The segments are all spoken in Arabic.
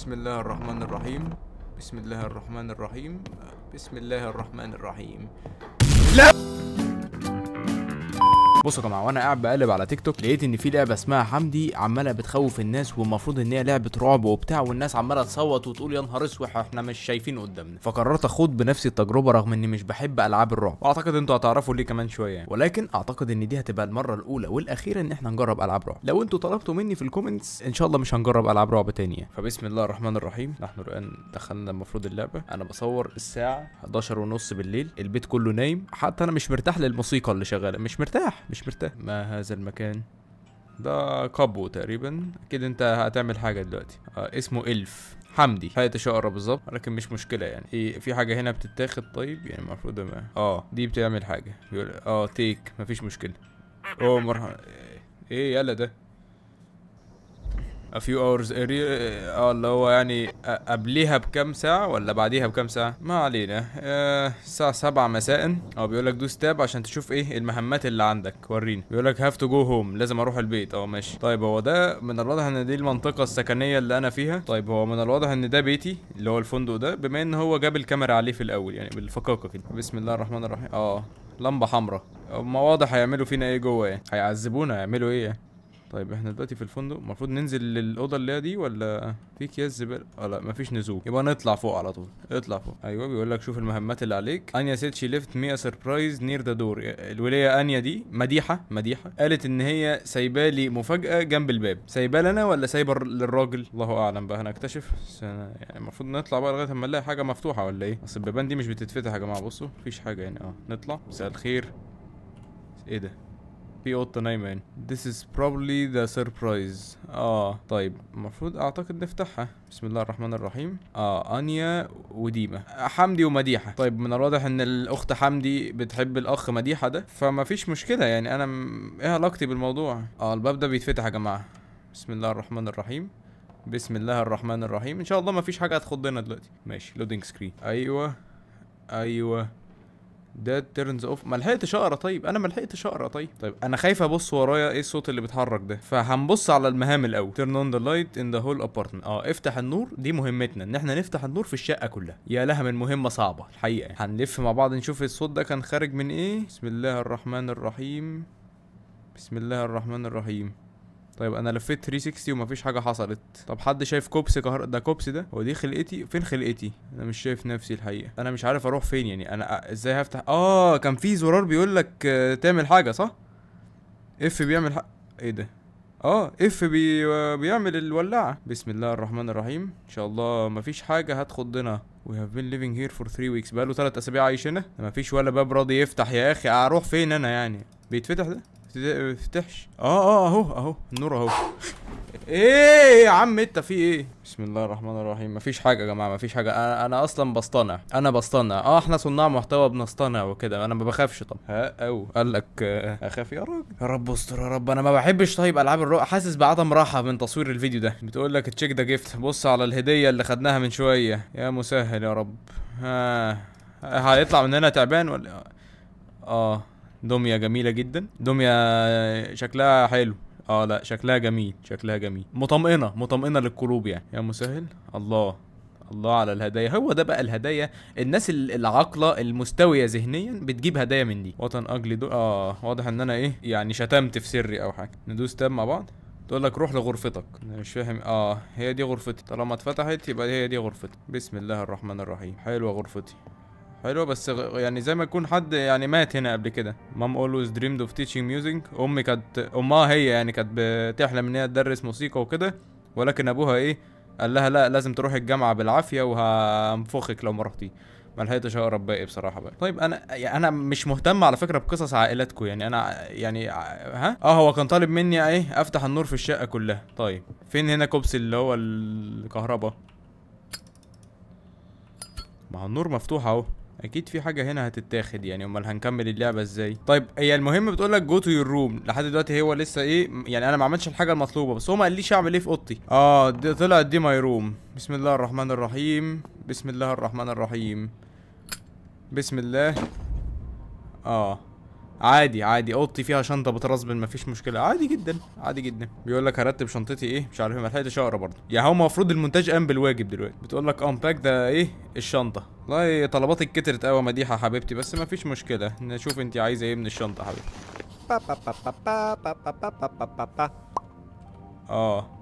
بسم الله الرحمن الرحيم بسم الله الرحمن الرحيم بسم الله الرحمن الرحيم لا بصوا يا جماعه وانا قاعد بقلب على تيك توك لقيت ان في لعبه اسمها حمدي عماله بتخوف الناس والمفروض ان هي لعبه رعب وبتاع والناس عماله تصوت وتقول يا نهار اسوح احنا مش شايفين قدامنا فقررت اخوض بنفسي التجربه رغم اني مش بحب العاب الرعب واعتقد انتوا هتعرفوا ليه كمان شويه يعني. ولكن اعتقد ان دي هتبقى المره الاولى والاخيره ان احنا نجرب العاب رعب لو انتوا طلبتوا مني في الكومنتس ان شاء الله مش هنجرب العاب رعب تانية يعني. فبسم الله الرحمن الرحيم نحن الان دخلنا المفروض اللعبه انا بصور الساعه 11 ونص بالليل البيت كله نايم حتى انا مش مرتاح للموسيقى اللي شغاله مش مرتاح مش مرتاح ما هذا المكان ده كابو تقريبا اكيد انت هتعمل حاجه دلوقتي آه اسمه الف حمدي هاي الشقره بالظبط لكن مش مشكله يعني إيه في حاجه هنا بتتاخد طيب يعني المفروض ما... اه دي بتعمل حاجه بيقول اه تيك مفيش مشكله اوه مرحبا ايه, إيه يلا ده a few hours اه اللي هو يعني آه، قبليها بكام ساعة ولا بعديها بكام ساعة ما علينا آه الساعة سبعة مساء او بيقول لك دوس تاب عشان تشوف ايه المهمات اللي عندك وريني بيقول لك هاف تو جو هوم لازم اروح البيت اه ماشي طيب هو ده من الواضح ان دي المنطقة السكنية اللي انا فيها طيب هو من الواضح ان ده بيتي اللي هو الفندق ده بما ان هو جاب الكاميرا عليه في الاول يعني بالفقاقة كده بسم الله الرحمن الرحيم اه لمبة حمراء ما واضح هيعملوا فينا ايه جوه يعني هيعذبونا هيعملوا ايه يعني؟ طيب احنا دلوقتي في الفندق المفروض ننزل للاوضه اللي هي دي ولا في اكياس زباله اه لا مفيش نزول يبقى نطلع فوق على طول اطلع فوق ايوه بيقول لك شوف المهمات اللي عليك انيا سيت شي ليفت مي سربرايز نير ذا دور الوليه انيا دي مديحه مديحه قالت ان هي سايبه لي مفاجاه جنب الباب سايبه لنا ولا سايبه للراجل الله اعلم بقى هنكتشف يعني المفروض نطلع بقى لغايه اما نلاقي حاجه مفتوحه ولا ايه اصل البيبان دي مش بتتفتح يا جماعه بصوا مفيش حاجه يعني اه نطلع مساء الخير ايه ده في قطة نايمة هنا This is probably the surprise اه طيب المفروض اعتقد نفتحها بسم الله الرحمن الرحيم اه انيا وديما حمدي ومديحة طيب من الواضح ان الاخت حمدي بتحب الاخ مديحة ده فما فيش مشكلة يعني انا م... ايه علاقتي بالموضوع اه الباب ده بيتفتح يا جماعة بسم الله الرحمن الرحيم بسم الله الرحمن الرحيم ان شاء الله ما فيش حاجة هتخضنا دلوقتي ماشي لودينج سكرين ايوه ايوه ده تيرنز اوف ما لحقتش اقرا طيب انا ما لحقتش اقرا طيب طيب انا خايف ابص ورايا ايه الصوت اللي بيتحرك ده فهنبص على المهام الاول تيرن اون ذا لايت ان ذا هول ابارتمنت اه افتح النور دي مهمتنا ان احنا نفتح النور في الشقه كلها يا لها من مهمه صعبه الحقيقه يعني. هنلف مع بعض نشوف الصوت ده كان خارج من ايه بسم الله الرحمن الرحيم بسم الله الرحمن الرحيم طيب انا لفيت 360 ومفيش حاجه حصلت طب حد شايف كوبس كهر... ده كوبس ده هو دي خلقتي فين خلقتي انا مش شايف نفسي الحقيقه انا مش عارف اروح فين يعني انا ازاي هفتح اه كان في زرار بيقول لك آه، تعمل حاجه صح اف بيعمل ح... ايه ده اه اف بي بيعمل الولاعه بسم الله الرحمن الرحيم ان شاء الله مفيش حاجه هتخضنا وي هاف بين ليفينج هير فور 3 ويكس بقاله 3 اسابيع عايشينها مفيش ولا باب راضي يفتح يا اخي اروح فين انا يعني بيتفتح ده ما اه اه اهو اهو النور اهو ايه يا عم انت في ايه بسم الله الرحمن الرحيم مفيش حاجه يا جماعه مفيش حاجه انا, أنا اصلا بصطنع انا بصطنع اه احنا صناع محتوى بنصطنع وكده انا ما بخافش طب ها او قال لك آه، اخاف يا راجل يا رب استر يا رب انا ما بحبش طيب العاب الرؤى حاسس بعدم راحه من تصوير الفيديو ده بتقول لك تشيك ده جيفت بص على الهديه اللي خدناها من شويه يا مسهل يا رب ها هيطلع هنا تعبان ولا اه دميه جميله جدا دميه شكلها حلو اه لا شكلها جميل شكلها جميل مطمئنه مطمئنه للقلوب يعني يا مسهل الله الله على الهدايا هو ده بقى الهدايا الناس العاقله المستويه ذهنيا بتجيب هدايا من دي وطن اجلي دو... اه واضح ان انا ايه يعني شتمت في سري او حاجه ندوس تاب مع بعض تقول لك روح لغرفتك انا مش فاهم اه هي دي غرفتي طالما اتفتحت يبقى هي دي غرفتي بسم الله الرحمن الرحيم حلوه غرفتي حلو بس يعني زي ما يكون حد يعني مات هنا قبل كده مام اولويز دريمد اوف تيتشينج ميوزك امي كانت امها هي يعني كانت بتحلم ان هي تدرس موسيقى وكده ولكن ابوها ايه قال لها لا لازم تروح الجامعه بالعافيه وهنفخك لو ما رحتي ما لحقتش اقرا باقي بصراحه بقى طيب انا يعني انا مش مهتم على فكره بقصص عائلاتكم يعني انا يعني ها اه هو كان طالب مني ايه افتح النور في الشقه كلها طيب فين هنا كوبس اللي هو الكهرباء ما هو النور مفتوح اهو اكيد في حاجه هنا هتتاخد يعني امال هنكمل اللعبه ازاي طيب هي المهم بتقول لك جو تو يور روم لحد دلوقتي هو لسه ايه يعني انا ما عملتش الحاجه المطلوبه بس هو ما قاليش اعمل ايه في اوضتي اه دي طلعت دي ماي روم بسم الله الرحمن الرحيم بسم الله الرحمن الرحيم بسم الله اه عادي عادي اوضتي فيها شنطه بترسبل مفيش مشكله عادي جدا عادي جدا بيقول لك هرتب شنطتي ايه مش عارف ما لحقتش اقرا برضه يعني هو المفروض المونتاج قام بالواجب دلوقتي بتقول لك امباك ده ايه الشنطه والله طلباتك كترت قوي مديحه حبيبتي بس مفيش مشكله نشوف انت عايزه ايه من الشنطه حبيبتي اه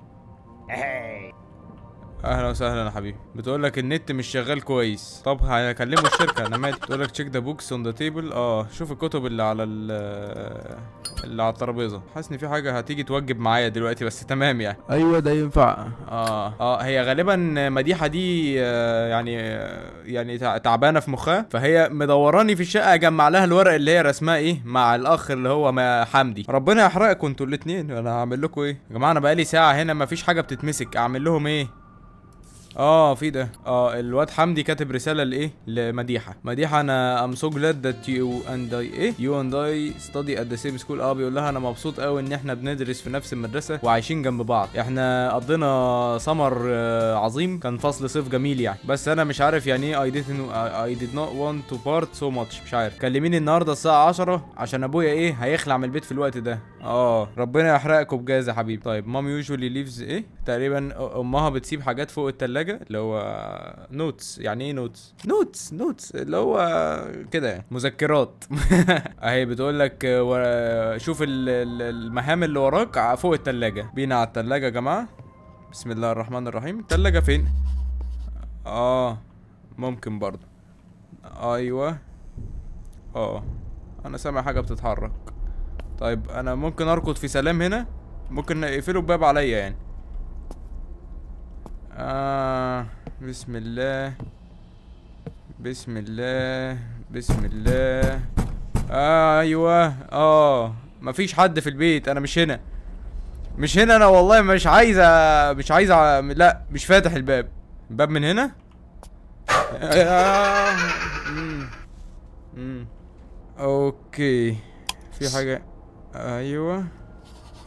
اهلا وسهلا يا حبيبي بتقول لك النت مش شغال كويس طب هكلمه الشركه انا مات بتقول لك تشيك ذا بوكس اون ذا تيبل اه شوف الكتب اللي على اللي على الترابيزه حاسس ان في حاجه هتيجي توجب معايا دلوقتي بس تمام يعني ايوه ده ينفع اه اه هي غالبا مديحه دي آه يعني آه، يعني تعبانه في مخها فهي مدوراني في الشقه اجمع لها الورق اللي هي رسماه ايه مع الاخ اللي هو حمدي ربنا يحرقكم انتوا الاثنين انا هعمل لكم ايه يا جماعه انا بقالي ساعه هنا مفيش حاجه بتتمسك اعمل لهم ايه اه في ده اه الواد حمدي كاتب رساله لايه لمديحه مديحه انا ام سو جلاد ذات يو اند اي ايه يو اند اي ستادي ات ذا سيم سكول اه بيقول لها انا مبسوط قوي ان احنا بندرس في نفس المدرسه وعايشين جنب بعض احنا قضينا سمر آه، عظيم كان فصل صيف جميل يعني بس انا مش عارف يعني ايه اي ديد اي ديد نوت وانت تو بارت سو ماتش مش عارف كلميني النهارده الساعه 10 عشان ابويا ايه هيخلع من البيت في الوقت ده اه ربنا يحرقكم بجاز يا حبيبي طيب مام يوجوالي ليفز ايه تقريبا امها بتسيب حاجات فوق التلاجة حاجه اللي هو نوتس يعني ايه نوتس نوتس نوتس اللي هو كده يعني مذكرات اهي بتقول لك شوف المهام اللي وراك فوق التلاجة بينا على التلاجة يا جماعه بسم الله الرحمن الرحيم التلاجة فين اه ممكن برضه ايوه اه انا سامع حاجه بتتحرك طيب انا ممكن اركض في سلام هنا ممكن يقفلوا الباب عليا يعني آه، بسم الله بسم الله بسم الله آه ايوه اه مفيش حد في البيت انا مش هنا مش هنا انا والله مش عايز مش عايز لا مش فاتح الباب الباب من هنا آه. مم. مم. اوكي في حاجه ايوه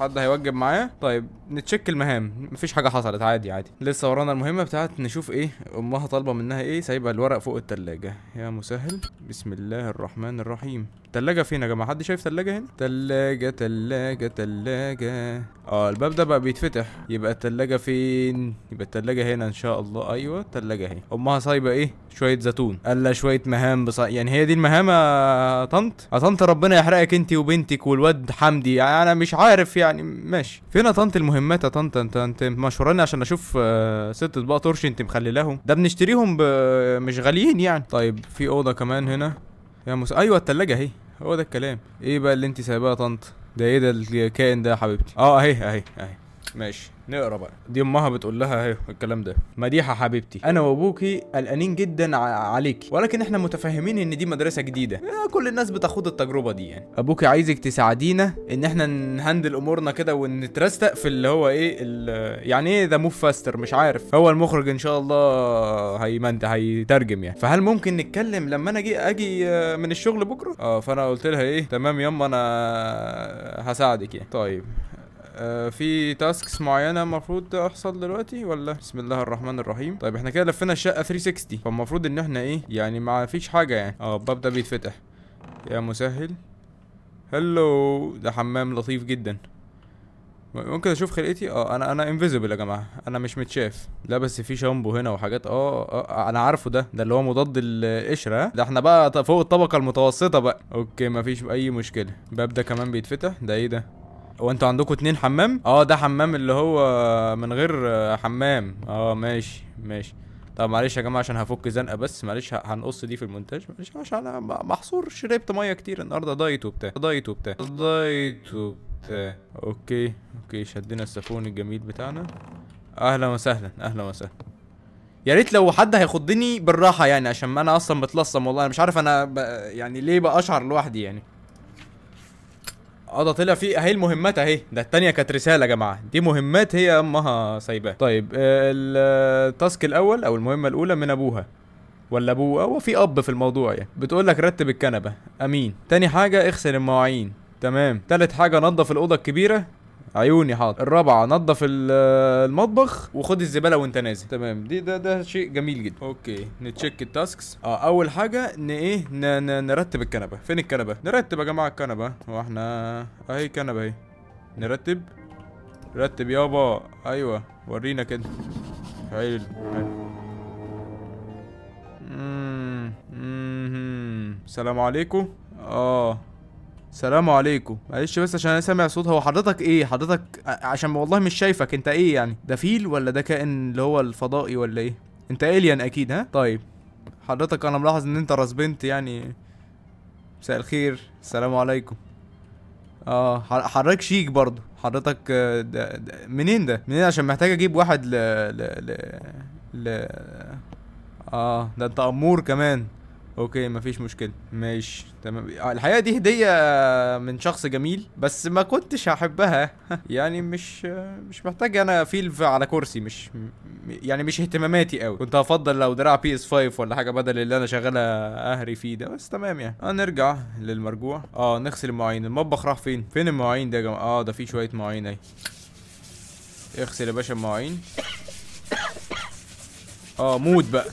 حد هيوجب معايا طيب نتشيك المهام مفيش حاجه حصلت عادي عادي لسه ورانا المهمه بتاعت نشوف ايه امها طالبه منها ايه سايبه الورق فوق التلاجة يا مسهل بسم الله الرحمن الرحيم تلاجة فين يا جماعة حد شايف تلاجة هنا تلاجة تلاجة تلاجة اه الباب ده بقى بيتفتح يبقى التلاجة فين يبقى التلاجة هنا ان شاء الله ايوه التلاجة اهي امها صايبة ايه شوية زيتون قال شوية مهام بص يعني هي دي المهام يا طنط يا طنط ربنا يحرقك انت وبنتك والواد حمدي يعني انا مش عارف يعني ماشي فين يا طنط المهمات يا طنط انت انت مشهوراني عشان اشوف آه، ست اطباق ترش انت مخليلاهم ده بنشتريهم مش غاليين يعني طيب في اوضة كمان هنا يا مس... ايوه التلاجة اهي هو ده الكلام ايه بقى اللي انت سايباه يا طنط ده ايه ده الكائن ده يا حبيبتي اه اهي اهي اهي ماشي نقرا بقى دي امها بتقول لها اهي الكلام ده مديحه حبيبتي انا وابوكي قلقانين جدا عليكي ولكن احنا متفهمين ان دي مدرسه جديده آه، كل الناس بتاخد التجربه دي يعني ابوكي عايزك تساعدينا ان احنا نهندل امورنا كده ونترستق في اللي هو ايه يعني ايه ذا موف فاستر مش عارف هو المخرج ان شاء الله هيمنت هيترجم يعني فهل ممكن نتكلم لما انا اجي اجي آه، من الشغل بكره اه فانا قلت لها ايه تمام يما انا هساعدك يعني طيب آه في تاسكس معينه المفروض تحصل دلوقتي ولا بسم الله الرحمن الرحيم طيب احنا كده لفينا الشقه 360 فالمفروض ان احنا ايه يعني ما فيش حاجه يعني اه الباب ده بيتفتح يا مسهل هلو ده حمام لطيف جدا ممكن اشوف خلقتي اه انا انا انفيزبل يا جماعه انا مش متشاف لا بس في شامبو هنا وحاجات اه اه انا عارفه ده ده اللي هو مضاد القشره ده احنا بقى فوق الطبقه المتوسطه بقى اوكي مفيش اي مشكله الباب ده كمان بيتفتح ده ايه ده هو انتوا عندكم اتنين حمام اه ده حمام اللي هو من غير حمام اه ماشي ماشي طب معلش يا جماعه عشان هفك زنقه بس معلش هنقص دي في المونتاج معلش عشان انا محصور شربت ميه كتير النهارده دايت وبتاع دايت وبتاع دايت وبتاع اوكي اوكي شدينا السفون الجميل بتاعنا اهلا وسهلا اهلا وسهلا يا ريت لو حد هيخضني بالراحه يعني عشان ما انا اصلا متلصم والله انا مش عارف انا ب... يعني ليه بقشعر لوحدي يعني اه ده طلع في اهي المهمات اهي ده التانية كانت رسالة يا جماعة دي مهمات هي امها سايباها طيب آه، آه، التاسك الاول او المهمة الاولى من ابوها ولا ابوه آه، هو في اب في الموضوع يعني بتقول لك رتب الكنبة امين تاني حاجة اغسل المواعين تمام تالت حاجة نظف الأوضة الكبيرة عيوني حاضر الرابعه نظف المطبخ وخد الزباله وانت نازل تمام دي ده ده شيء جميل جدا اوكي نتشيك التاسكس اه اول حاجه ان ايه نرتب الكنبه فين الكنبه نرتب يا جماعه الكنبه هو احنا اهي كنبه اهي نرتب رتب يابا ايوه ورينا كده حلو حلو السلام عليكم اه سلام عليكم معلش بس عشان انا سامع صوت هو حضرتك ايه حضرتك عشان والله مش شايفك انت ايه يعني ده فيل ولا ده كائن اللي هو الفضائي ولا ايه انت الين اكيد ها طيب حضرتك انا ملاحظ ان انت راس بنت يعني مساء الخير السلام عليكم اه حضرتك شيك برضه حضرتك آه، ده ده منين ده منين عشان محتاج اجيب واحد ل ل ل, ل... اه ده انت امور كمان اوكي مفيش مشكله ماشي تمام آه، الحقيقه دي هديه من شخص جميل بس ما كنتش هحبها يعني مش مش محتاج انا فيلف على كرسي مش يعني مش اهتماماتي قوي كنت هفضل لو دراع بي اس 5 ولا حاجه بدل اللي انا شغاله اهري فيه ده بس تمام يعني هنرجع آه، للمرجوع اه نغسل المواعين المطبخ راح فين فين المواعين ده يا جماعه اه ده في شويه مواعين اهي اغسل يا باشا المواعين اه موت بقى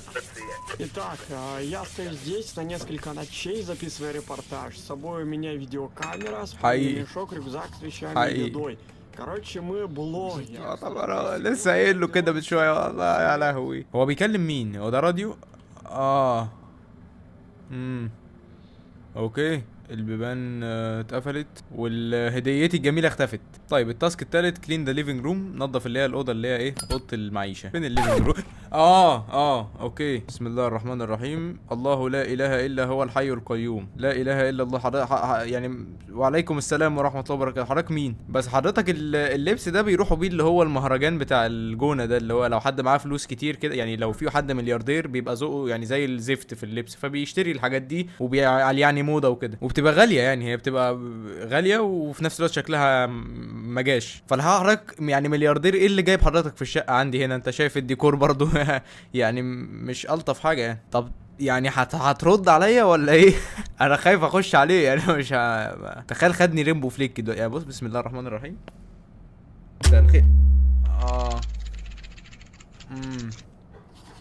Итак, я стою здесь на несколько ночей, записывая репортаж. С собой у меня видеокамера, спальный мешок, рюкзак с вещами и едой. короче мы بلوجر لسه قايل له كده من شويه والله يا لهوي هو بيكلم مين هو ده راديو اه امم اوكي البيبان اتقفلت والهديتي الجميله اختفت طيب التاسك التالت كلين ذا ليفنج روم نظف اللي هي الاوضه اللي هي ايه اوضه المعيشه فين الليفنج روم اه اه اوكي بسم الله الرحمن الرحيم الله لا اله الا هو الحي القيوم لا اله الا الله حضرتك يعني وعليكم السلام ورحمه الله وبركاته حضرتك مين بس حضرتك اللبس ده بيروحوا بيه اللي هو المهرجان بتاع الجونه ده اللي هو لو حد معاه فلوس كتير كده يعني لو في حد ملياردير بيبقى ذوقه يعني زي الزفت في اللبس فبيشتري الحاجات دي وبيع يعني موضه وكده وبتبقى غاليه يعني هي بتبقى غاليه وفي نفس الوقت شكلها ما جاش فالحضرتك يعني ملياردير ايه اللي جايب حضرتك في الشقه عندي هنا انت شايف الديكور برضو يعني مش الطف حاجه يعني طب يعني هت... هترد عليا ولا ايه؟ انا خايف اخش عليه يعني مش ه... تخيل خدني ريمبو فليك كده يعني بص بسم الله الرحمن الرحيم مساء الخير اه امم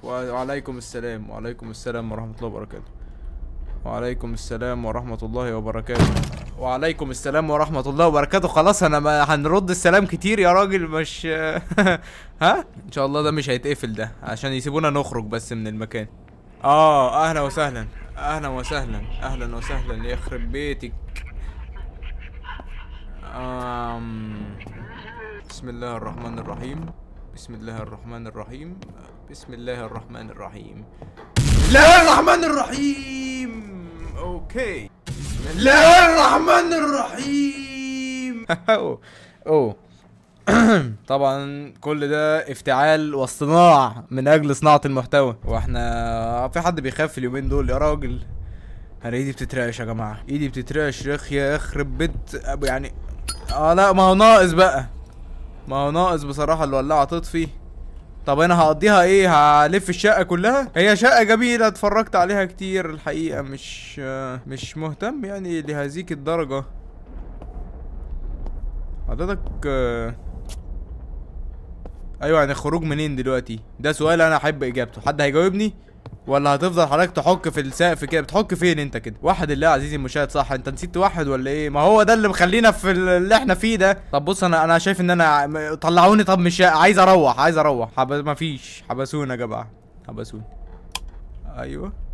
وعليكم السلام وعليكم السلام ورحمه الله وبركاته وعليكم السلام ورحمه الله وبركاته وعليكم السلام ورحمة الله وبركاته خلاص انا ما هنرد السلام كتير يا راجل مش ها ان شاء الله ده مش هيتقفل ده عشان يسيبونا نخرج بس من المكان اه اهلا وسهلا اهلا وسهلا اهلا وسهلا يخرب بيتك آم... بسم الله الرحمن الرحيم بسم الله الرحمن الرحيم بسم الله الرحمن الرحيم لا الرحمن الرحيم اوكي بسم الله الرحمن الرحيم اوه اوه طبعا كل ده افتعال واصطناع من اجل صناعه المحتوى واحنا في حد بيخاف اليومين دول يا راجل انا ايدي بتترعش يا جماعه ايدي بتترعش يا يخرب بيت يعني اه لا ما هو ناقص بقى ما هو ناقص بصراحه الولاعه تطفي طب انا هقضيها ايه هلف الشقه كلها هي شقه جميله اتفرجت عليها كتير الحقيقه مش مش مهتم يعني لهذيك الدرجه حضرتك ايوه يعني خروج منين دلوقتي ده سؤال انا احب اجابته حد هيجاوبني ولا هتفضل حضرتك تحك في السقف كده بتحك فين انت كده واحد الله عزيزي المشاهد صح انت نسيت واحد ولا ايه ما هو ده اللي مخلينا في اللي احنا فيه ده طب بص انا انا شايف ان انا طلعوني طب مش عايز اروح عايز اروح حب... مفيش حبسونا يا جماعه حبسونا ايوه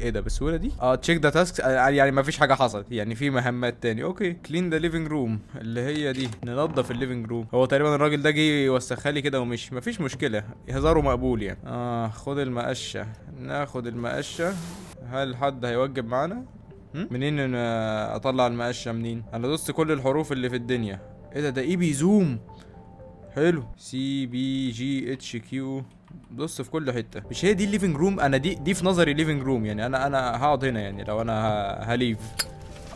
ايه ده بالسهوله دي اه تشيك ذا تاسكس يعني, يعني ما فيش حاجه حصلت يعني في مهمات تاني اوكي كلين ذا ليفنج روم اللي هي دي ننظف الليفنج روم هو تقريبا الراجل ده جه وسخها لي كده ومشي ما فيش مشكله هزاره مقبول يعني اه خد المقشه ناخد المقشه هل حد هيوجب معانا منين انا اطلع المقشه منين انا دوست كل الحروف اللي في الدنيا ايه ده ده ايه e بيزوم حلو سي بي جي اتش كيو بص في كل حته مش هي دي الليفنج روم انا دي دي في نظري ليفنج روم يعني انا انا هقعد هنا يعني لو انا هليف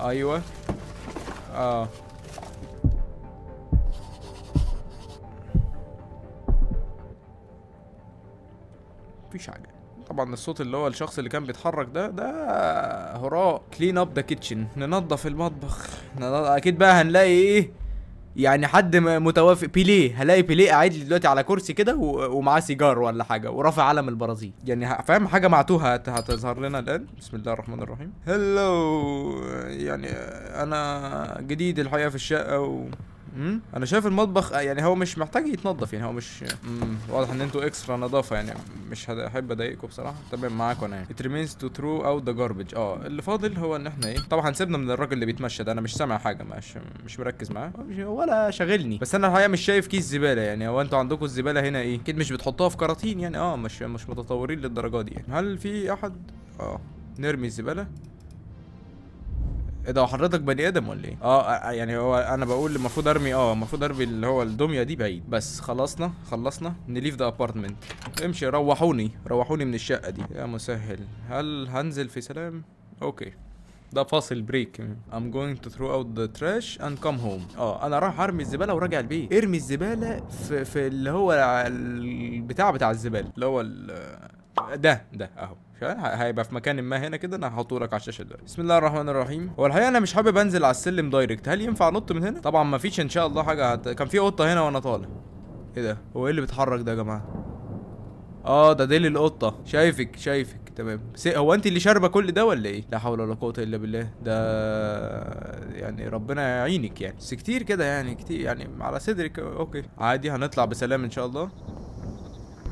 ايوه اه مفيش حاجه طبعا الصوت اللي هو الشخص اللي كان بيتحرك ده ده هراء كلين اب ذا كيتشن ننظف المطبخ اكيد بقى هنلاقي ايه يعني حد متوافق بيليه هلاقي بيليه قاعد لي دلوقتي على كرسي كده ومعاه سيجار ولا حاجه ورافع علم البرازيل يعني فاهم حاجه معتوهه هتظهر لنا الان بسم الله الرحمن الرحيم هلو يعني انا جديد الحقيقه في الشقه و انا شايف المطبخ آه، يعني هو مش محتاج يتنضف يعني هو مش مم. واضح ان انتوا اكسترا نظافه يعني مش هحب اضايقكم بصراحه تمام معاكم انا ات ريمينز تو ثرو اوت ذا جاربج اه اللي فاضل هو ان احنا ايه طبعا سيبنا من الراجل اللي بيتمشى ده انا مش سامع حاجه مش مش مركز معاه ولا شاغلني بس انا الحقيقه مش شايف كيس زباله يعني هو انتوا عندكم الزباله هنا ايه اكيد مش بتحطوها في كراتين يعني اه مش مش متطورين للدرجه دي يعني هل في احد اه نرمي الزباله ايه ده حضرتك بني ادم ولا ايه آه،, آه،, اه يعني هو انا بقول المفروض ارمي اه المفروض ارمي اللي هو الدميه دي بعيد بس خلصنا خلصنا نليف ذا ابارتمنت امشي روحوني روحوني من الشقه دي يا مسهل هل هنزل في سلام اوكي ده فاصل بريك I'm going to throw out the trash and come home اه انا رايح ارمي الزباله وراجع البيت ارمي الزباله في, في اللي هو البتاع بتاع الزباله اللي هو ده ده اهو هيبقى في مكان ما هنا كده انا هحطه لك على الشاشه دلوقتي بسم الله الرحمن الرحيم هو الحقيقه انا مش حابب انزل على السلم دايركت هل ينفع انط من هنا طبعا ما فيش ان شاء الله حاجه هت... كان في قطه هنا وانا طالع ايه ده هو ايه اللي بيتحرك ده يا جماعه اه ده ديل القطه شايفك شايفك تمام هو انت اللي شاربه كل ده ولا ايه لا حول ولا قوه الا بالله ده يعني ربنا يعينك يعني بس كتير كده يعني كتير يعني على صدرك اوكي عادي هنطلع بسلام ان شاء الله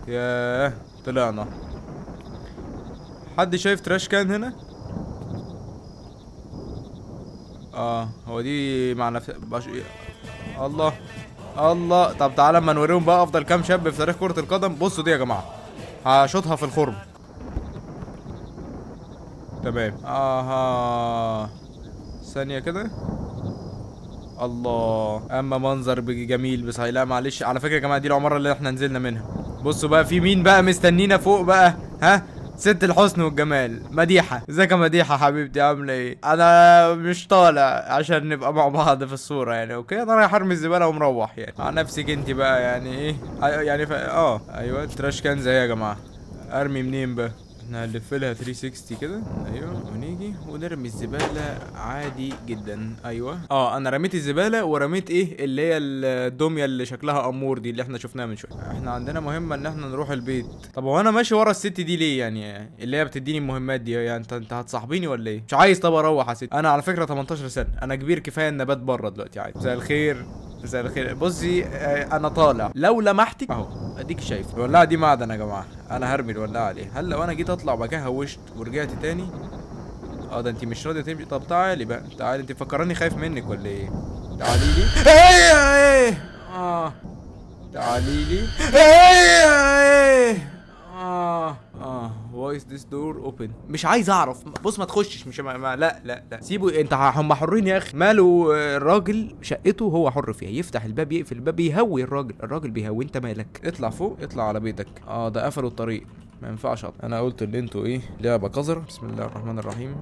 ياه طلعنا حد شايف تراش كان هنا اه هو دي مع نفس باش... الله الله طب تعالى اما نوريهم بقى افضل كام شاب في تاريخ كره القدم بصوا دي يا جماعه هشوطها في الخرم تمام اها ثانيه كده الله اما منظر جميل بس لا معلش على فكره يا جماعه دي العماره اللي احنا نزلنا منها بصوا بقى في مين بقى مستنينا فوق بقى ها ست الحسن والجمال مديحة ازيك يا مديحة حبيبتي عاملة ايه انا مش طالع عشان نبقى مع بعض في الصورة يعني اوكي انا رايح ارمي الزبالة ومروح يعني مع نفسك انت بقى يعني ايه يعني ف... اه ايوه التراش كان زي يا جماعة ارمي منين بقى احنا هنلف لها 360 كده ايوه ونيجي ونرمي الزباله عادي جدا ايوه اه انا رميت الزباله ورميت ايه اللي هي الدميه اللي شكلها امور دي اللي احنا شفناها من شويه احنا عندنا مهمه ان احنا نروح البيت طب هو انا ماشي ورا الست دي ليه يعني اللي هي بتديني المهمات دي يعني انت انت هتصاحبيني ولا ايه مش عايز طب اروح يا ست انا على فكره 18 سنه انا كبير كفايه النبات بره دلوقتي عادي مساء الخير مساء الخير بصي آه، انا طالع لو لمحتك اهو اديك شايف الولاعه دي معدن يا جماعه انا هرمي الولاعه عليه هلا لو انا جيت اطلع وبعد هوشت ورجعت تاني اه ده انت مش راضيه تمشي طب تعالي بقى تعالي انت فكراني خايف منك ولا ايه تعالي لي ايه ايه اه تعالي لي ايه ايه اه اه از ذيس دور اوبن مش عايز اعرف بص ما تخشش مش ما, ما لا لا لا سيبه انت هم حرين يا اخي ماله آه، الراجل شقته هو حر فيها يفتح الباب يقفل الباب يهوي الراجل الراجل بيهوي انت مالك اطلع فوق اطلع على بيتك اه ده قفلوا الطريق ما ينفعش أطلع. انا قلت اللي انتوا ايه لعبه قذر بسم الله الرحمن الرحيم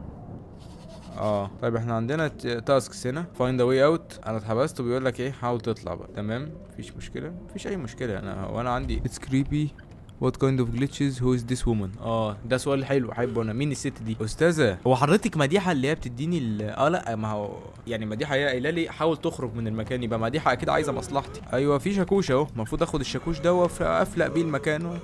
اه طيب احنا عندنا تاسكس هنا فايند ذا واي اوت انا اتحبست وبيقول لك ايه حاول تطلع بقى تمام مفيش مشكله مفيش اي مشكله انا هو انا عندي اتس كريبي وات كايند اوف جليتشز هو از ذيس وومن اه ده سؤال حلو حابب انا مين الست دي استاذه هو حضرتك مديحه اللي هي بتديني اه لا ما هو يعني مديحه هي قايله لي حاول تخرج من المكان يبقى مديحه اكيد عايزه مصلحتي ايوه في شاكوش اهو المفروض اخد الشاكوش ده وافلق بيه المكان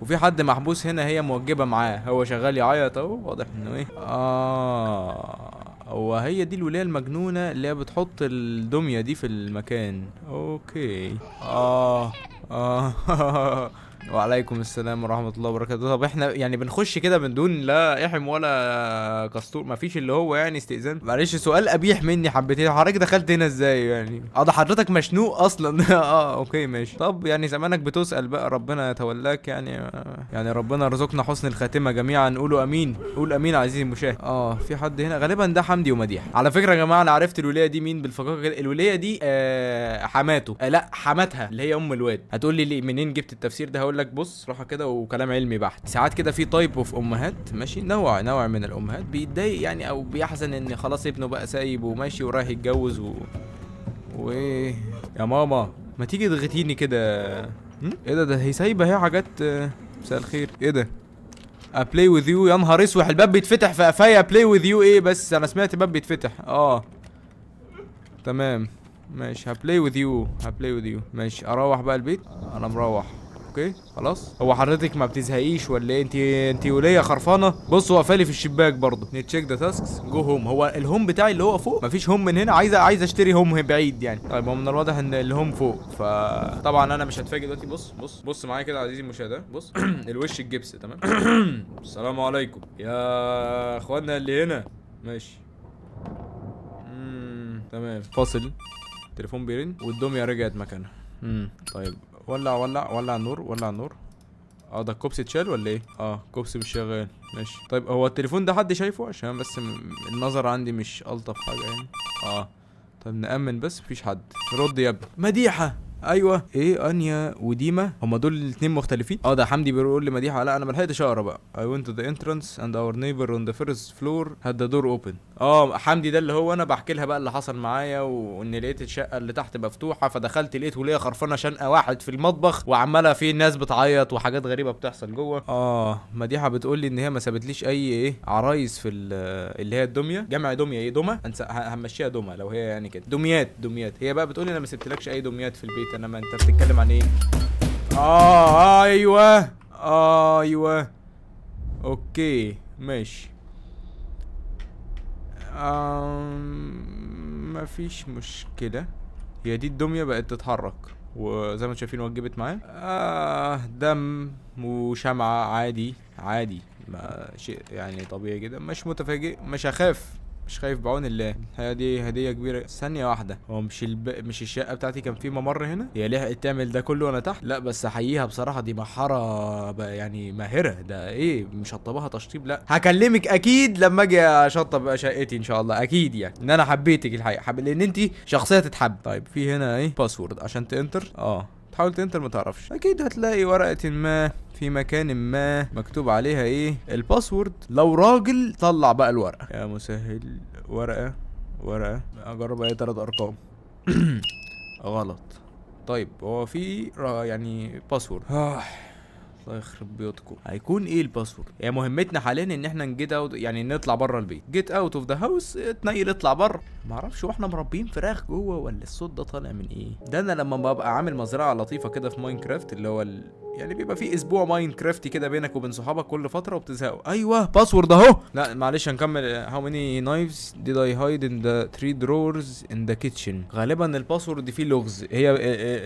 وفي حد محبوس هنا هي موجبه معاه هو شغال يعيط اهو واضح انه ايه اه هو هي دي الولايه المجنونه اللي هي بتحط الدميه دي في المكان اوكي اه اه وعليكم السلام ورحمه الله وبركاته طب احنا يعني بنخش كده من دون لا احم ولا كستور مفيش اللي هو يعني استئذان معلش سؤال قبيح مني حبتين حضرتك دخلت هنا ازاي يعني اه ده حضرتك مشنوق اصلا أه،, اه اوكي ماشي طب يعني زمانك بتسال بقى ربنا يتولاك يعني أه، يعني ربنا يرزقنا حسن الخاتمه جميعا قولوا امين قول امين عزيزي المشاهد اه في حد هنا غالبا ده حمدي ومديح على فكره يا جماعه انا عرفت الولايه دي مين بالفقاقه كده الولايه دي آه حماته آه لا حماتها اللي هي ام الواد هتقول لي ليه منين جبت التفسير ده اقول لك بص راحه كده وكلام علمي بحت ساعات كده في تايب اوف امهات ماشي نوع نوع من الامهات بيتضايق يعني او بيحزن ان خلاص ابنه بقى سايب وماشي ورايح يتجوز و وايه يا ماما ما تيجي تغتيني كده ايه ده ده هي سايبه هي حاجات مساء الخير ايه ده ابلاي وذ يو يا نهار اسوح الباب بيتفتح في قفايا ابلاي وذ يو ايه بس انا سمعت باب بيتفتح اه تمام ماشي هبلاي وذ يو هبلاي وذ يو ماشي اروح بقى البيت انا مروح اوكي خلاص هو حضرتك ما بتزهقيش ولا ايه انت انت وليه خرفانه بصوا هو في الشباك برضه نتشيك ذا تاسكس جو هوم هو الهوم بتاعي اللي هو فوق مفيش هوم من هنا عايز عايز اشتري هوم بعيد يعني طيب هو من الواضح ان الهوم فوق فطبعا انا مش هتفاجئ دلوقتي بص بص بص معايا كده عزيزي المشاهده بص الوش الجبس تمام السلام عليكم يا اخوانا اللي هنا ماشي تمام فاصل التليفون بيرن والدميه رجعت مكانها امم طيب ولع ولع ولع نور ولع نور اه ده الكوبس اتشال ولا ايه؟ اه الكوبس مش شغال ماشي طيب هو التليفون ده حد شايفه عشان بس النظر عندي مش الطف حاجه يعني اه طب نأمن بس مفيش حد رد يا ابني مديحه ايوه ايه انيا وديما هما دول الاثنين مختلفين اه ده حمدي بيقول لي مديحه لا انا ما لحقتش اقرا بقى اي ونت تو ذا انترنس اند اور نيبر اون ذا فيرست فلور had ذا دور اوبن اه حمدي ده اللي هو انا بحكي لها بقى اللي حصل معايا وان لقيت الشقه اللي تحت مفتوحه فدخلت لقيت وليا خرفانه شنقه واحد في المطبخ وعماله في ناس بتعيط وحاجات غريبه بتحصل جوه اه مديحه بتقول لي ان هي ما سابتليش اي ايه عرايس في اللي هي الدميه جمع دميه ايه دمى همشيها دمى لو هي يعني كده دميات دميات هي بقى بتقول لي انا ما سبتلكش اي دميات في البيت انا ما انت بتتكلم عن ايه اه ايوه ايوه اوكي ماشي ما فيش مشكلة هي دي الدمية بقت تتحرك وزي ما انتم شايفين وجبت معاه آه دم وشمعة عادي عادي ما شيء يعني طبيعي جدا مش متفاجئ مش هخاف مش خايف بعون الله الحقيقه دي هديه كبيره ثانيه واحده هو مش الب... مش الشقه بتاعتي كان في ممر هنا هي ليه تعمل ده كله وانا تحت لا بس احييها بصراحه دي محاره يعني ماهره ده ايه مش هطبها تشطيب لا هكلمك اكيد لما اجي اشطب شقتي ان شاء الله اكيد يعني ان انا حبيتك الحقيقه حبي... لان انت شخصيه تتحب طيب في هنا ايه باسورد عشان تنتر اه تحاول تنتر ما تعرفش اكيد هتلاقي ورقه ما في مكان ما مكتوب عليها ايه الباسورد لو راجل طلع بقى الورقه يا مسهل ورقه ورقه اجرب اي تلات ارقام غلط طيب هو في يعني باسورد آه. الله يخرب بيوتكم هيكون ايه الباسورد هي يعني مهمتنا حاليا ان احنا نجيت اوت يعني نطلع بره البيت جيت اوت اوف ذا هاوس اتنيل اطلع بره معرفش واحنا مربيين فراخ جوه ولا الصوت ده طالع من ايه ده انا لما ببقى عامل مزرعه لطيفه كده في ماينكرافت اللي هو ال... يعني بيبقى في اسبوع ماين كرافتي كده بينك وبين صحابك كل فتره وبتزهقوا ايوه باسورد اهو لا معلش هنكمل هاو ماني نايفز ديد اي هايد ان ذا تري درورز ان ذا كيتشن غالبا الباسورد فيه لغز هي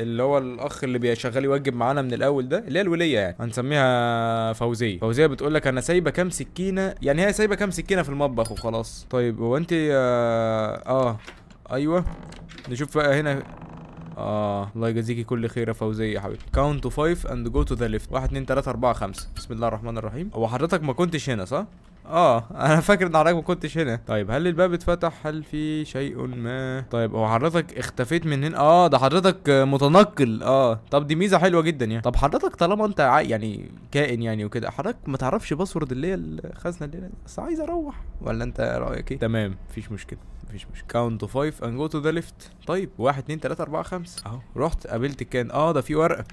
اللي هو الاخ اللي بيشغل يوجب معانا من الاول ده اللي هي الوليه يعني هنسميها فوزيه فوزيه بتقول لك انا سايبه كام سكينه يعني هي سايبه كام سكينه في المطبخ وخلاص طيب هو انت اه, آه. ايوه نشوف بقى هنا آه، الله يجازيكي كل خير يا فوزيه يا حبيبي كاونت تو 5 اند جو تو ذا ليفت 1 2 3 4 5 بسم الله الرحمن الرحيم هو حضرتك ما كنتش هنا صح اه انا فاكر ان حضرتك ما كنتش هنا طيب هل الباب اتفتح هل في شيء ما طيب هو حضرتك اختفيت من هنا اه ده حضرتك متنقل اه طب دي ميزه حلوه جدا يعني طب حضرتك طالما انت ع... يعني كائن يعني وكده حضرتك ما تعرفش باسورد اللي هي الخزنه اللي بس عايز اروح ولا انت رايك ايه تمام مفيش مشكله مفيش مشكله كاونت تو فايف اند جو تو ذا ليفت طيب 1 2 3 4 5 اهو رحت قابلت كان اه ده في ورقه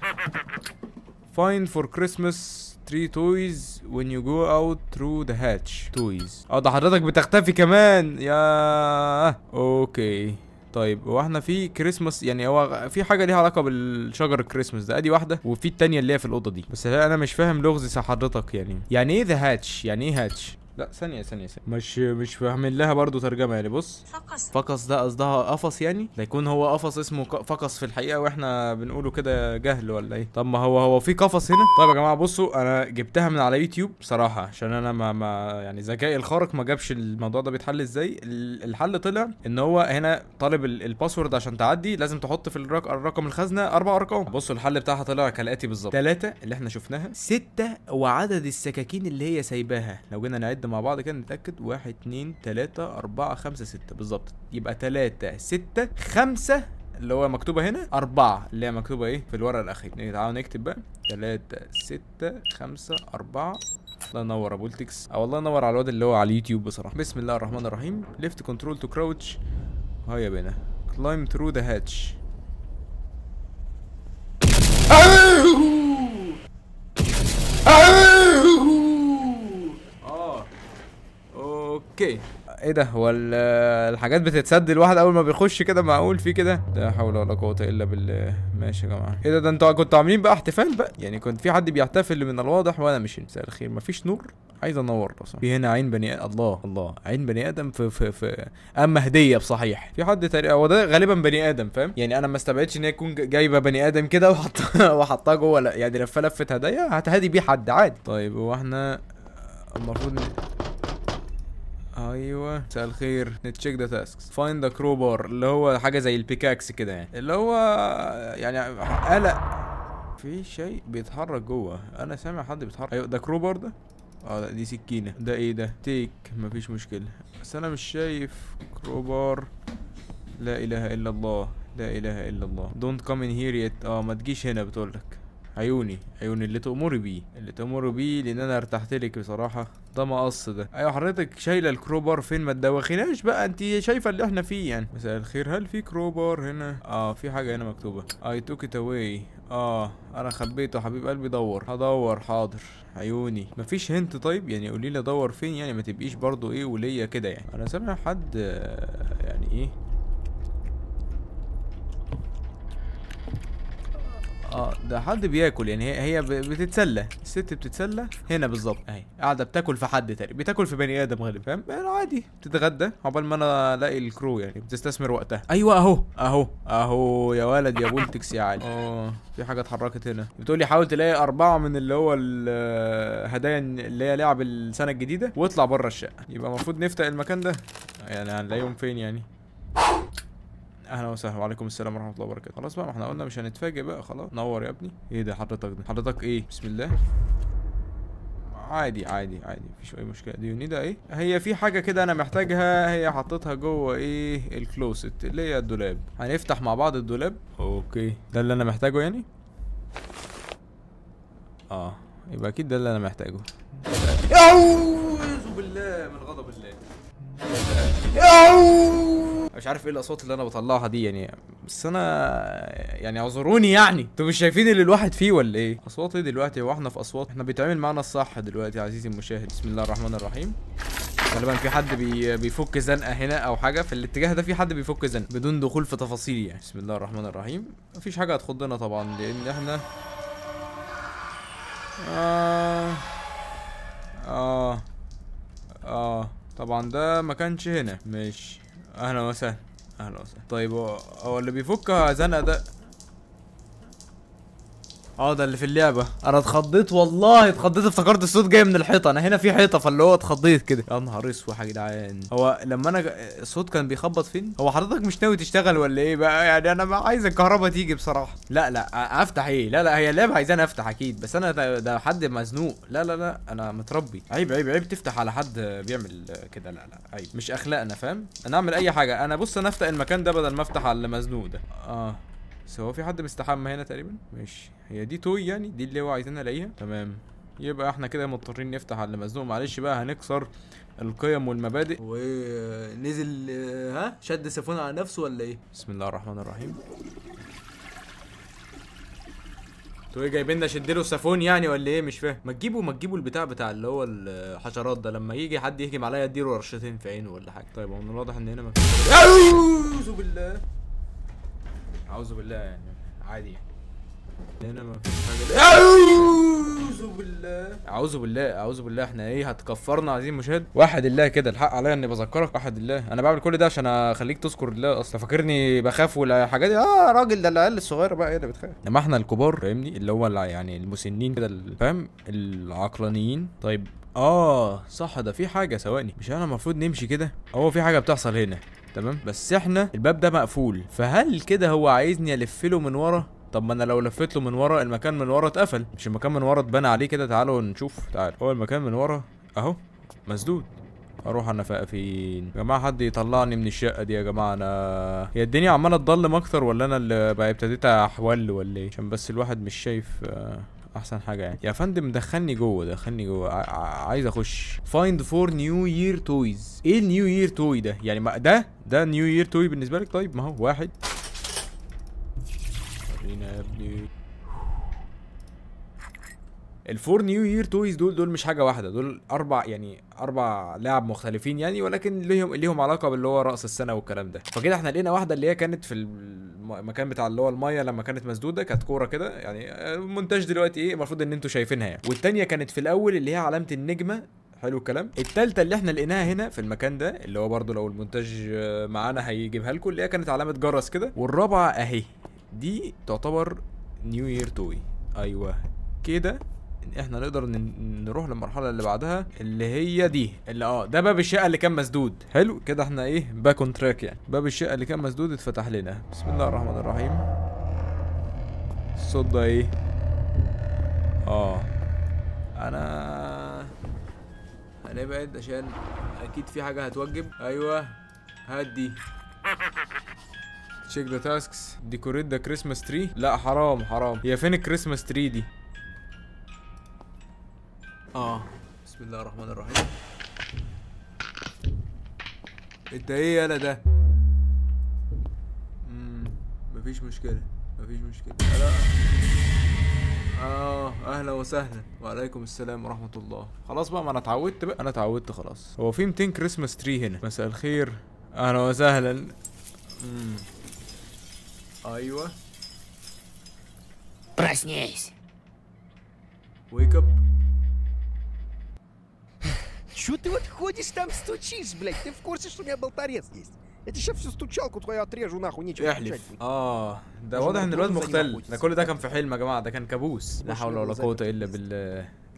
فاين فور كريسمس تري تويز وين يو جو اوت ثرو ذا هاتش تويز اه ده حضرتك بتختفي كمان يا اوكي طيب هو احنا في كريسماس يعني هو في حاجه ليها علاقه بالشجر الكريسماس ده ادي واحده وفي التانية اللي هي في الاوضه دي بس انا مش فاهم لغز حضرتك يعني يعني ايه ذا هاتش يعني ايه هاتش لا ثانية ثانية ثانية مش مش فاهمين لها برضو ترجمة يعني بص فقص فقص ده قصدها قفص يعني ده يكون هو قفص اسمه فقص في الحقيقة واحنا بنقوله كده جهل ولا ايه طب ما هو هو في قفص هنا طيب يا جماعة بصوا انا جبتها من على يوتيوب صراحة عشان انا ما, ما يعني ذكائي الخارق ما جابش الموضوع ده بيتحل ازاي الحل طلع ان هو هنا طالب الباسورد عشان تعدي لازم تحط في الرقم الخزنة اربع ارقام بصوا الحل بتاعها طلع كالاتي بالظبط ثلاثة اللي احنا شفناها ستة وعدد السكاكين اللي هي سايباها لو جينا نعد مع بعض كده نتاكد 1 2 3 4 5 6 بالظبط يبقى 3 6 5 اللي هو مكتوبه هنا 4 اللي هي مكتوبه ايه في الورقه الاخيره إيه، تعالوا نكتب بقى 3 6 5 4 الله ينور ابو التكس او آه، الله ينور على الواد اللي هو على اليوتيوب بصراحه بسم الله الرحمن الرحيم ليفت كنترول تو كراوتش هيا بينا كلايم ثرو ذا هاتش اوكي ايه ده هو الحاجات بتتسد الواحد اول ما بيخش كده معقول في كده لا حول ولا قوه الا بالله ماشي يا جماعه ايه ده ده انتوا كنتوا عاملين بقى احتفال بقى يعني كنت في حد بيحتفل من الواضح وانا مش مساء الخير مفيش نور عايز انور اصلا في هنا عين بني ادم الله الله عين بني ادم في في في اما هديه بصحيح في حد تقريبا هو ده غالبا بني ادم فاهم يعني انا ما استبعدش ان هي تكون جايبه بني ادم كده وحطها وحطها جوه يعني لفه لفه هدايا هتهدي بيه حد عادي طيب هو احنا المفروض ايوه مساء الخير نتشيك ذا تاسكس فايند ذا كروبار اللي هو حاجه زي البيكاكس كده يعني اللي هو يعني قلق في شيء بيتحرك جوه انا سامع حد بيتحرك ايوه ده كروبار ده اه دي سكينه ده ايه ده تيك مفيش مشكله بس انا مش شايف كروبار لا اله الا الله لا اله الا الله دونت كام ان هير يت اه ما تجيش هنا بتقول لك عيوني عيوني اللي تأمري بيه اللي تأمري بيه لان انا ارتحت لك بصراحة ده مقص ده ايوه حضرتك شايلة الكروبر فين ما تدوخيناش بقى انت شايفة اللي احنا فيه يعني مساء الخير هل في كروبر هنا اه في حاجة هنا مكتوبة اي توك ات اواي اه انا خبيته حبيب قلبي دور هدور حاضر عيوني مفيش هنت طيب يعني قولي لي ادور فين يعني ما تبقيش برضو ايه وليا كده يعني انا سامع حد آه، يعني ايه اه ده حد بياكل يعني هي هي بتتسلى الست بتتسلى هنا بالظبط اهي أيوة. قاعده بتاكل في حد تاني بتاكل في بني ادم غالبا فاهم يعني عادي بتتغدى عقبال ما انا الاقي الكرو يعني بتستثمر وقتها ايوه اهو اهو اهو يا ولد يا بولتكس يا علي اه في حاجه اتحركت هنا بتقولي حاول تلاقي اربعه من اللي هو الهدايا آه، اللي هي لعب السنه الجديده واطلع بره الشقه يبقى المفروض نفتح المكان ده يعني هنلاقيهم فين يعني اهلا وسهلا وعليكم السلام ورحمه الله وبركاته خلاص بقى ما احنا قلنا مش هنتفاجئ بقى خلاص نور يا ابني ايه ده حضرتك ده حضرتك ايه بسم الله عادي عادي عادي مفيش اي مشكله دي ده ايه هي في حاجه كده انا محتاجها هي حطيتها جوه ايه الكلوست اللي هي الدولاب هنفتح مع بعض الدولاب اوكي ده اللي انا محتاجه يعني اه يبقى اكيد ده اللي انا محتاجه اعوذ بالله من غضب الله اعوذ مش عارف ايه الاصوات اللي انا بطلعها دي يعني بس انا يعني اعذروني يعني انتوا مش شايفين اللي الواحد فيه ولا ايه اصوات ايه دلوقتي هو احنا في اصوات احنا بيتعمل معانا الصح دلوقتي عزيزي المشاهد بسم الله الرحمن الرحيم غالبا في حد بي بيفك زنقه هنا او حاجه في الاتجاه ده في حد بيفك زنقه بدون دخول في تفاصيل يعني بسم الله الرحمن الرحيم مفيش حاجه هتخضنا طبعا لان احنا آه آه آه طبعا ده ما كانش هنا ماشي اهلا وسهلا اهلا وسهلا طيب هو اللي بيفك زنقه ده اه ده اللي في اللعبه انا اتخضيت والله اتخضيت افتكرت الصوت جاي من الحيطه انا هنا في حيطه فاللي هو اتخضيت كده يا نهار اسود يا جدعان هو لما انا الصوت كان بيخبط فين هو حضرتك مش ناوي تشتغل ولا ايه بقى يعني انا ما عايز الكهرباء تيجي بصراحه لا لا افتح ايه لا لا هي اللعبه عايزاني افتح اكيد بس انا ده حد مزنوق لا لا لا انا متربي عيب عيب عيب تفتح على حد بيعمل كده لا لا عيب مش اخلاقنا فاهم انا اعمل اي حاجه انا بص انا افتح المكان ده بدل ما افتح على المزنوق ده اه بس هو في حد مستحمى هنا تقريبا ماشي هي دي توي يعني دي اللي هو عايزين الاقيها تمام يبقى احنا كده مضطرين نفتح على مزنوق معلش بقى هنكسر القيم والمبادئ ونزل ها شد سيفون على نفسه ولا ايه بسم الله الرحمن الرحيم توي جايبين لنا شد له سافون يعني ولا ايه مش فاهم ما تجيبوا ما تجيبوا البتاع بتاع اللي هو الحشرات ده لما يجي حد يهجم عليا اديله رشتين في عينه ولا حاجه طيب هو من الواضح ان هنا ما اعوذ بالله اعوذ بالله يعني عادي يعني هنا ما فيش حاجه اعوذ بالله اعوذ بالله اعوذ بالله احنا ايه هتكفرنا عايزين مشاهد واحد الله كده الحق عليا اني بذكرك واحد الله انا بعمل كل ده عشان اخليك تذكر الله اصلا فاكرني بخاف ولا حاجه دي اه راجل ده العيال الصغيره بقى ايه اللي بتخاف انما احنا الكبار فاهمني اللي هو يعني المسنين كده فاهم العقلانيين طيب اه صح ده في حاجه ثواني مش انا المفروض نمشي كده هو في حاجه بتحصل هنا تمام بس احنا الباب ده مقفول فهل كده هو عايزني الف له من ورا طب ما انا لو لفيت له من ورا المكان من ورا اتقفل مش المكان من ورا اتبنى عليه كده تعالوا نشوف تعال هو المكان من ورا اهو مسدود اروح انا فين يا جماعه حد يطلعني من الشقه دي يا جماعه انا هي الدنيا عماله تضلم اكتر ولا انا اللي بقى ابتديت احول ولا ايه عشان بس الواحد مش شايف آه، احسن حاجه يعني يا فندم دخلني جوه دخلني جوه عايز اخش فايند فور نيو يير تويز ايه النيو يير توي ده يعني ما ده ده نيو يير توي بالنسبه لك طيب ما هو واحد بينا يا ابني الفور نيو يير تويز دول دول مش حاجه واحده دول اربع يعني اربع لاعب مختلفين يعني ولكن ليهم ليهم علاقه باللي هو راس السنه والكلام ده فكده احنا لقينا واحده اللي هي كانت في المكان بتاع اللي هو المايه لما كانت مسدوده كانت كوره كده يعني المونتاج دلوقتي ايه المفروض ان انتوا شايفينها يعني والتانيه كانت في الاول اللي هي علامه النجمه حلو الكلام التالتة اللي احنا لقيناها هنا في المكان ده اللي هو برضو لو المونتاج معانا هيجيبها لكم اللي هي كانت علامة جرس كده والرابعة اهي دي تعتبر نيو يير توي ايوه كده احنا نقدر نروح للمرحله اللي بعدها اللي هي دي اللي اه ده باب الشقه اللي كان مسدود حلو كده احنا ايه باك اون تراك يعني باب الشقه اللي كان مسدود اتفتح لنا بسم الله الرحمن الرحيم الصوت ده ايه اه انا هنبعد عشان اكيد في حاجه هتوجب ايوه هات دي تشيك ذا تاسكس ديكوريت ذا كريسماس تري لا حرام حرام هي فين الكريسماس تري دي اه بسم الله الرحمن الرحيم انت ايه يالا ده امم مفيش مشكله مفيش مشكله لا اه اهلا وسهلا وعليكم السلام ورحمه الله خلاص بقى ما انا اتعودت بقى انا اتعودت خلاص هو في 200 كريسماس تري هنا مساء الخير اهلا وسهلا Айва. Проснись. Wake up. Чё ты вот ходишь там стучишь, блядь? Ты в курсе, что у меня болторез есть? Я тебе сейчас всю стучалку твою отрежу нахуй, нечего يحلف اه ده واضح ان الواد مختل ده كل ده كان في حلم يا جماعه ده كان كابوس لا حول ولا قوه الا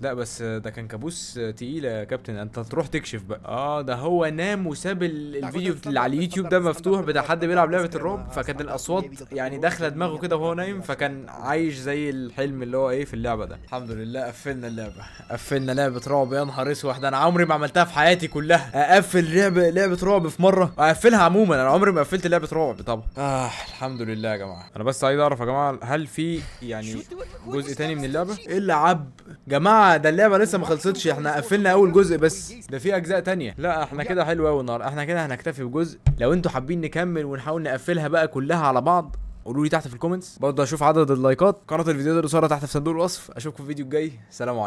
لا بس ده كان كابوس تقيل يا كابتن انت تروح تكشف بقى اه ده هو نام وساب الفيديو اللي على اليوتيوب ده مفتوح بتاع حد بيلعب لعبه الرعب فكانت الاصوات يعني داخله دماغه كده وهو نايم فكان إيه. عايش زي الحلم اللي هو ايه في اللعبه ده الحمد لله قفلنا اللعبه قفلنا لعبه رعب يا نهار اسود ده انا عمري ما عملتها في حياتي كلها اقفل لعبه لعبه رعب في مره اقفلها عموما انا عمري ما قفلت لعبه رعب طبعا اه الحمد لله يا جماعه انا بس عايز اعرف يا جماعه هل في يعني جزء تاني من اللعبه إيه العب جماعه ده اللعبه لسه ما خلصتش احنا قفلنا اول جزء بس ده في اجزاء تانية لا احنا كده حلو قوي النهارده احنا كده هنكتفي بجزء لو انتوا حابين نكمل ونحاول نقفلها بقى كلها على بعض قولوا لي تحت في الكومنتس برضه اشوف عدد اللايكات قناه الفيديو ده تحت في صندوق الوصف اشوفكم في الفيديو الجاي سلام عليكم